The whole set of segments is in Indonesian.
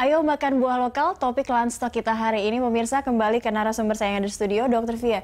Ayo makan buah lokal, topik lanstok kita hari ini. Pemirsa kembali ke narasumber saya yang ada di studio, Dr. Via.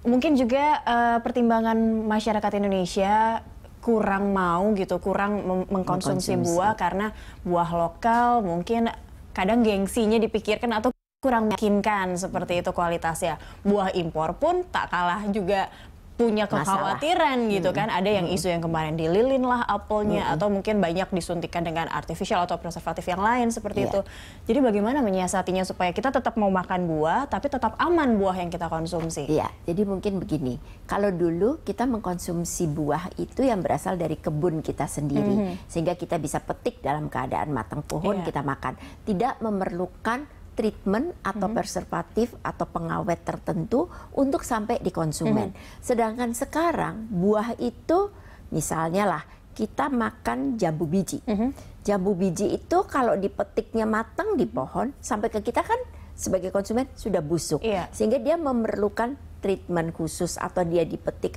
Mungkin juga uh, pertimbangan masyarakat Indonesia kurang mau gitu, kurang mengkonsumsi, mengkonsumsi buah karena buah lokal mungkin kadang gengsinya dipikirkan atau kurang meyakinkan seperti itu kualitasnya. Buah impor pun tak kalah juga punya kekhawatiran Masalah. gitu hmm. kan ada yang hmm. isu yang kemarin dililin lah apelnya hmm. atau mungkin banyak disuntikan dengan artificial atau preservatif yang lain seperti yeah. itu jadi bagaimana menyiasatinya supaya kita tetap mau makan buah tapi tetap aman buah yang kita konsumsi iya yeah. jadi mungkin begini kalau dulu kita mengkonsumsi buah itu yang berasal dari kebun kita sendiri -hmm. sehingga kita bisa petik dalam keadaan matang pohon yeah. kita makan tidak memerlukan treatment atau mm-hmm. preservatif atau pengawet tertentu untuk sampai di konsumen. Mm-hmm. Sedangkan sekarang buah itu misalnya lah kita makan jambu biji. Mm-hmm. Jambu biji itu kalau dipetiknya matang di mhm. pohon sampai ke kita kan sebagai konsumen sudah busuk. Yeah. Sehingga dia memerlukan treatment khusus atau dia dipetik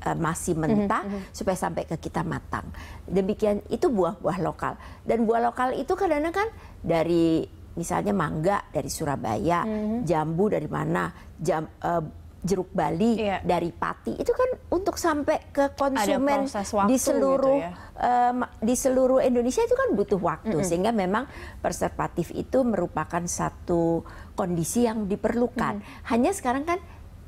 masih mhm, mentah mm -hmm. supaya sampai ke kita matang. Demikian itu buah-buah lokal. Dan buah lokal itu kadang-kadang kan dari misalnya mangga dari Surabaya, mm-hmm. jambu dari mana, jam, uh, jeruk Bali yeah. dari Pati itu kan untuk sampai ke konsumen di gitu seluruh gitu ya? um, di seluruh Indonesia itu kan butuh waktu mm -hmm. sehingga memang preservatif itu merupakan satu kondisi yang diperlukan. Mm -hmm. Hanya sekarang kan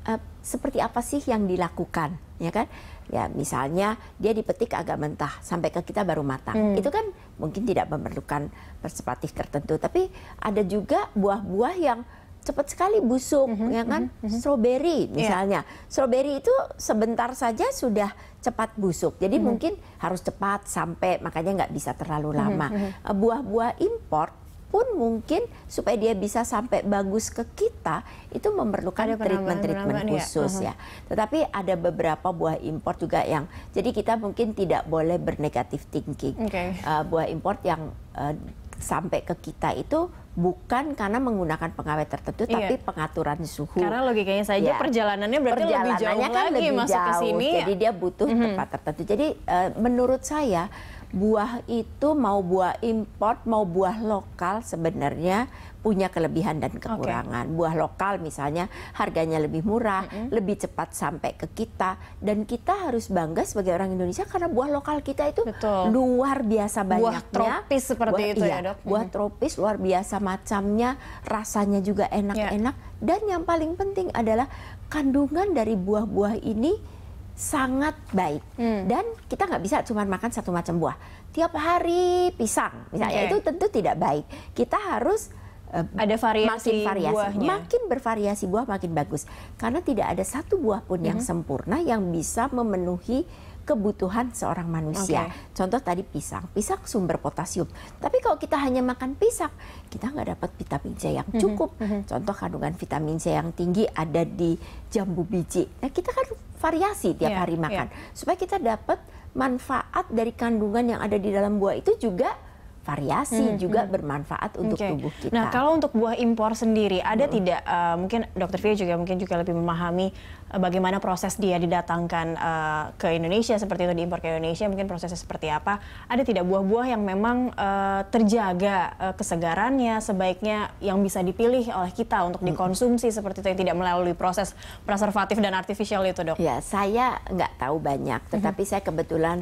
uh, seperti apa sih yang dilakukan ya kan? Ya misalnya dia dipetik agak mentah sampai ke kita baru matang. Mm. Itu kan mungkin tidak memerlukan persepatif tertentu. Tapi ada juga buah-buah yang cepat sekali busuk, mm -hmm, ya kan? Mm -hmm. Stroberi iya. misalnya, yeah. stroberi itu sebentar saja sudah cepat busuk. Jadi mm -hmm. mungkin harus cepat sampai makanya nggak bisa terlalu mhm, lama. Mm -hmm. Buah-buah import pun mungkin supaya dia bisa sampai bagus ke kita itu memerlukan treatment-treatment ya. khusus ya. ya. Tetapi ada beberapa buah impor juga yang jadi kita mungkin tidak boleh bernegatif thinking. Okay. Uh, eh, buah impor yang uh, sampai ke kita itu bukan karena menggunakan pengawet tertentu iya. tapi pengaturan suhu. Karena logikanya saja ya. perjalanannya berarti perjalanannya lebih jauh kan lagi lebih masuk jauh, ke sini. Jadi dia butuh mm -hmm. tempat tertentu. Jadi uh, menurut saya buah itu mau buah import mau buah lokal sebenarnya punya kelebihan dan kekurangan. Okay. Buah lokal misalnya harganya lebih murah, mm -hmm. lebih cepat sampai ke kita dan kita harus bangga sebagai orang Indonesia karena buah lokal kita itu Betul. luar biasa banyak Buah tropis seperti buah, itu ya, iya, ya, Dok. Buah mm -hmm. tropis luar biasa macamnya, rasanya juga ya. enak-enak yeah. dan yang paling penting adalah kandungan dari buah-buah ini sangat baik hmm. dan kita nggak bisa cuma makan satu macam buah tiap hari pisang misalnya okay. itu tentu tidak baik kita harus uh, ada variasi makin variasi buahnya. makin bervariasi buah makin bagus karena tidak ada satu buah pun hmm. yang sempurna yang bisa memenuhi kebutuhan seorang manusia. Okay. Contoh tadi pisang, pisang sumber potasium. Tapi kalau kita hanya makan pisang, kita nggak dapat vitamin C yang mhm, cukup. Mm -hmm. Contoh kandungan vitamin C yang tinggi ada di jambu biji. Nah kita kan variasi tiap yeah, hari iya. makan yeah. supaya kita dapat manfaat dari kandungan yang ada di dalam buah itu juga variasi hmm, juga hmm. bermanfaat untuk okay. tubuh kita. Nah, kalau untuk buah impor sendiri ada hmm. tidak uh, mungkin Dokter Fia juga mungkin juga lebih memahami uh, bagaimana proses dia didatangkan uh, ke Indonesia seperti itu diimpor ke Indonesia mungkin prosesnya seperti apa? Ada tidak buah-buah yang memang uh, terjaga uh, kesegarannya sebaiknya yang bisa dipilih oleh kita untuk hmm. dikonsumsi seperti itu yang tidak melalui proses preservatif dan artifisial itu, Dok? Ya, saya nggak tahu banyak, mhm. tetapi hmm. saya kebetulan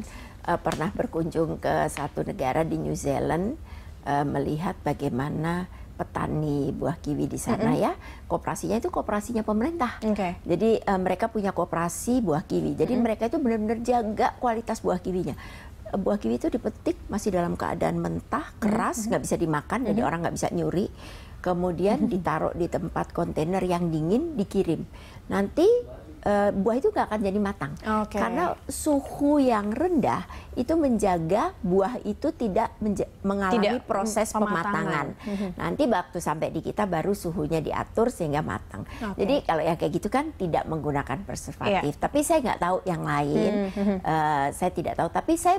uh, pernah berkunjung ke satu negara di New Zealand uh, melihat bagaimana petani buah kiwi di sana mm -hmm. ya kooperasinya itu kooperasinya pemerintah okay. jadi uh, mereka punya kooperasi buah kiwi jadi mm -hmm. mereka itu benar-benar jaga kualitas buah kiwinya buah kiwi itu dipetik masih dalam keadaan mentah, keras, nggak mm -hmm. bisa dimakan, mm -hmm. jadi orang nggak bisa nyuri. Kemudian mm -hmm. ditaruh di tempat kontainer yang dingin, dikirim. Nanti uh, buah itu nggak akan jadi matang okay. karena suhu yang rendah itu menjaga buah itu tidak mengalami tidak proses pematangan. pematangan. Mhm. Nanti waktu sampai di kita baru suhunya diatur sehingga matang. Okay. Jadi kalau yang kayak gitu kan tidak menggunakan preservatif. Yeah. Tapi saya nggak tahu yang lain, hmm. uh, saya tidak tahu. Tapi saya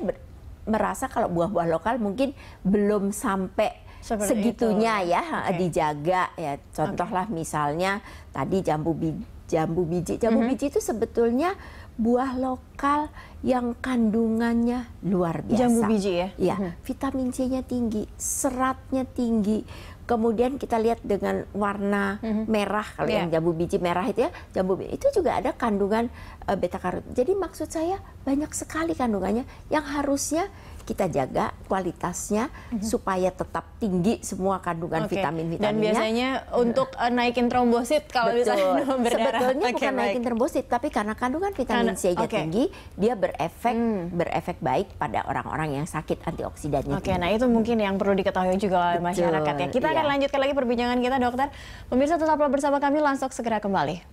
merasa kalau buah-buah lokal mungkin belum sampai Seperti segitunya itu. ya okay. dijaga ya contohlah okay. misalnya tadi jambu biji jambu biji. Jambu mm -hmm. biji itu sebetulnya buah lokal yang kandungannya luar biasa. Jambu biji ya? Iya, mm -hmm. vitamin C-nya tinggi, seratnya tinggi. Kemudian kita lihat dengan warna mm -hmm. merah kalau yeah. yang jambu biji merah itu ya, jambu biji itu juga ada kandungan eh, beta karotin. Jadi maksud saya banyak sekali kandungannya yang harusnya kita jaga kualitasnya mm-hmm. supaya tetap tinggi semua kandungan vitamin vitaminnya. Dan biasanya untuk uh, naikin trombosit kalau Betul. misalnya berdarah. Sebetulnya okay, bukan naikin trombosit, tapi karena kandungan vitamin C-nya okay. tinggi, dia berefek hmm. berefek baik pada orang-orang yang sakit antioksidannya. Oke, okay, nah itu mungkin yang perlu diketahui juga oleh Betul, masyarakat ya. Kita iya. akan lanjutkan lagi perbincangan kita, dokter. Pemirsa tetaplah bersama kami, langsung segera kembali.